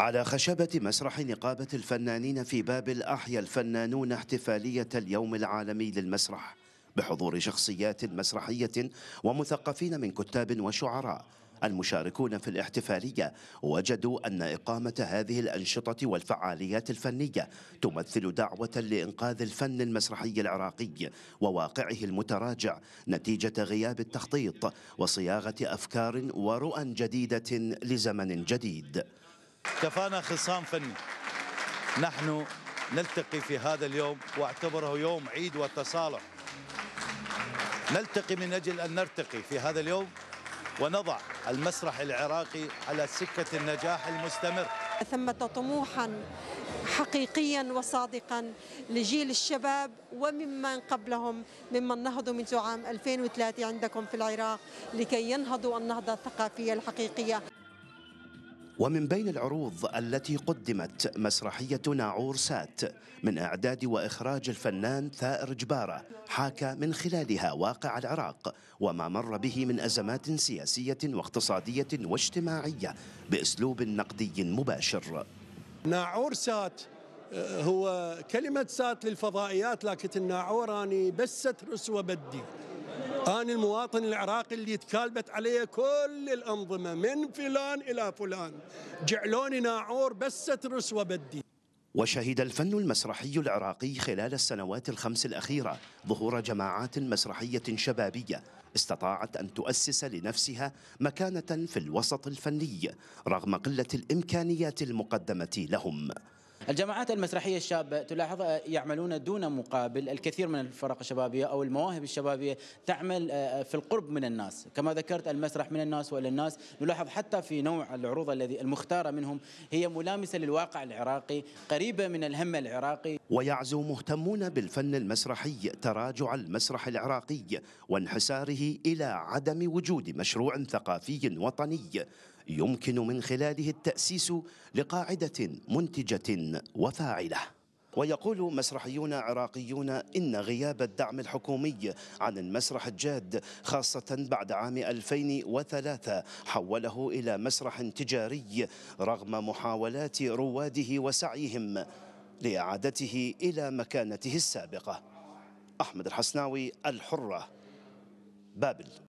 على خشبة مسرح نقابة الفنانين في بابل أحيا الفنانون احتفالية اليوم العالمي للمسرح بحضور شخصيات مسرحية ومثقفين من كتاب وشعراء المشاركون في الاحتفالية وجدوا أن إقامة هذه الأنشطة والفعاليات الفنية تمثل دعوة لإنقاذ الفن المسرحي العراقي وواقعه المتراجع نتيجة غياب التخطيط وصياغة أفكار ورؤى جديدة لزمن جديد كفانا خصام فني نحن نلتقي في هذا اليوم واعتبره يوم عيد وتصالح نلتقي من أجل أن نرتقي في هذا اليوم ونضع المسرح العراقي على سكة النجاح المستمر ثمة طموحا حقيقيا وصادقا لجيل الشباب وممن قبلهم ممن نهضوا منذ عام 2003 عندكم في العراق لكي ينهضوا النهضة الثقافية الحقيقية ومن بين العروض التي قدمت مسرحية ناعور سات من إعداد وإخراج الفنان ثائر جبارة حاكى من خلالها واقع العراق وما مر به من أزمات سياسية واقتصادية واجتماعية بأسلوب نقدي مباشر ناعور سات آه، هو كلمة سات للفضائيات لكن الناعور أني بست رسوة بدي أنا المواطن العراقي اللي تكالبت علي كل الأنظمة من فلان إلى فلان جعلوني ناعور بس ترس وبدي وشهد الفن المسرحي العراقي خلال السنوات الخمس الأخيرة ظهور جماعات مسرحية شبابية استطاعت أن تؤسس لنفسها مكانة في الوسط الفني رغم قلة الإمكانيات المقدمة لهم الجماعات المسرحية الشابة تلاحظ آه، يعملون دون مقابل الكثير من الفرق الشبابية أو المواهب الشبابية تعمل آه، آه، في القرب من الناس كما ذكرت المسرح من الناس وإلى الناس نلاحظ حتى في نوع العروض الذي المختارة منهم هي ملامسة للواقع العراقي قريبة من الهم العراقي ويعزو مهتمون بالفن المسرحي تراجع المسرح العراقي وانحساره إلى عدم وجود مشروع ثقافي وطني يمكن من خلاله التأسيس لقاعدة منتجة وفاعلة ويقول مسرحيون عراقيون إن غياب الدعم الحكومي عن المسرح الجاد خاصة بعد عام 2003 حوله إلى مسرح تجاري رغم محاولات رواده وسعيهم لإعادته إلى مكانته السابقة أحمد الحسناوي الحرة بابل